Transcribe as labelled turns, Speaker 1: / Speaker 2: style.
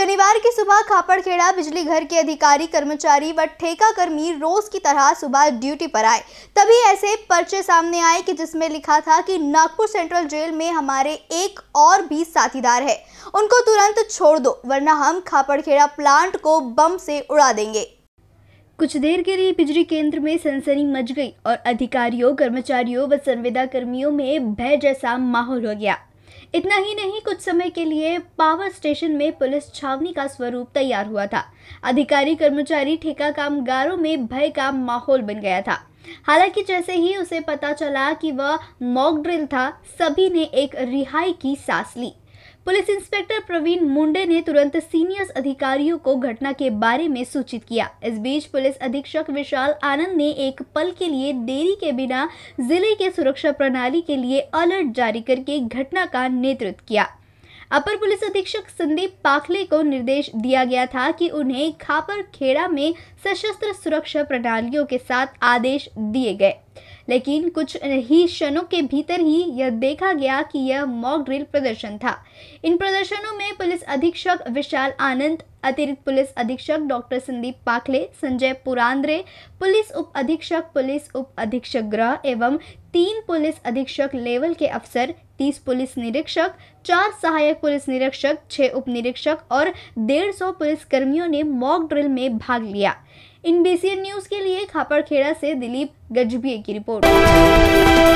Speaker 1: शनिवार की सुबह खापड़खेड़ा बिजली घर के अधिकारी कर्मचारी व ठेका कर्मी रोज की तरह सुबह ड्यूटी पर आए तभी ऐसे पर्चे सामने आए कि जिसमें लिखा था कि नागपुर सेंट्रल जेल में हमारे एक और भी साथीदार है उनको तुरंत छोड़ दो वरना हम खापड़खेड़ा प्लांट को बम से उड़ा देंगे कुछ देर के लिए बिजली केंद्र में सनसनी मच गई और अधिकारियों कर्मचारियों व संविदा कर्मियों में भय जैसा माहौल हो गया इतना ही नहीं कुछ समय के लिए पावर स्टेशन में पुलिस छावनी का स्वरूप तैयार हुआ था अधिकारी कर्मचारी ठेका कामगारों में भय का माहौल बन गया था हालांकि जैसे ही उसे पता चला कि वह मॉक ड्रिल था सभी ने एक रिहाई की सांस ली पुलिस इंस्पेक्टर प्रवीण मुंडे ने तुरंत सीनियर अधिकारियों को घटना के बारे में सूचित किया इस बीच पुलिस अधीक्षक विशाल आनंद ने एक पल के लिए देरी के बिना जिले के सुरक्षा प्रणाली के लिए अलर्ट जारी करके घटना का नेतृत्व किया अपर पुलिस अधीक्षक संदीप पाखले को निर्देश दिया गया था कि उन्हें खापर खेड़ा में सशस्त्र सुरक्षा प्रणालियों के साथ आदेश दिए गए लेकिन कुछ ही क्षणों के भीतर ही यह देखा गया कि यह मॉक ड्रिल प्रदर्शन था इन प्रदर्शनों में पुलिस अधीक्षक विशाल आनंद अतिरिक्त पुलिस अधीक्षक डॉक्टर संदीप पाखले संजय पुरांद्रे पुलिस उप अधीक्षक पुलिस उप अधीक्षक ग्रह एवं तीन पुलिस अधीक्षक लेवल के अफसर तीस पुलिस निरीक्षक चार सहायक पुलिस निरीक्षक छः उप निरीक्षक और डेढ़ सौ पुलिस कर्मियों ने मॉक ड्रिल में भाग लिया इन न्यूज के लिए खापड़खेड़ा से दिलीप गजबिये की रिपोर्ट